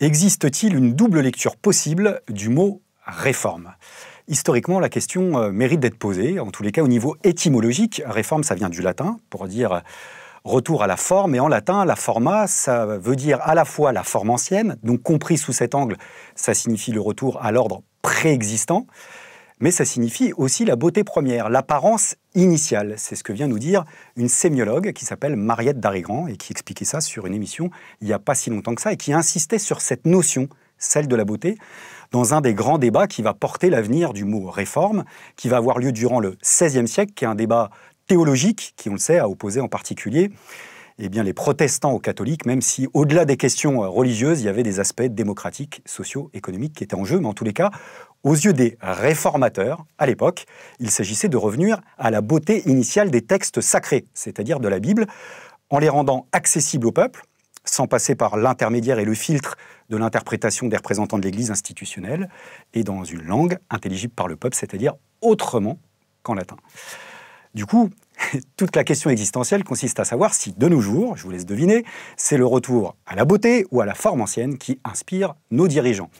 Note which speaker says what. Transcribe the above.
Speaker 1: Existe-t-il une double lecture possible du mot réforme Historiquement, la question euh, mérite d'être posée, en tous les cas au niveau étymologique. Réforme, ça vient du latin pour dire euh, retour à la forme. Et en latin, la forma, ça veut dire à la fois la forme ancienne, donc compris sous cet angle, ça signifie le retour à l'ordre préexistant, mais ça signifie aussi la beauté première, l'apparence initiale. C'est ce que vient nous dire une sémiologue qui s'appelle Mariette Darigrand et qui expliquait ça sur une émission il n'y a pas si longtemps que ça et qui insistait sur cette notion, celle de la beauté, dans un des grands débats qui va porter l'avenir du mot réforme, qui va avoir lieu durant le XVIe siècle, qui est un débat théologique qui, on le sait, a opposé en particulier eh bien, les protestants aux catholiques, même si au-delà des questions euh, religieuses, il y avait des aspects démocratiques, sociaux, économiques qui étaient en jeu. Mais en tous les cas, aux yeux des réformateurs, à l'époque, il s'agissait de revenir à la beauté initiale des textes sacrés, c'est-à-dire de la Bible, en les rendant accessibles au peuple, sans passer par l'intermédiaire et le filtre de l'interprétation des représentants de l'Église institutionnelle, et dans une langue intelligible par le peuple, c'est-à-dire autrement qu'en latin. Du coup, toute la question existentielle consiste à savoir si, de nos jours, je vous laisse deviner, c'est le retour à la beauté ou à la forme ancienne qui inspire nos dirigeants.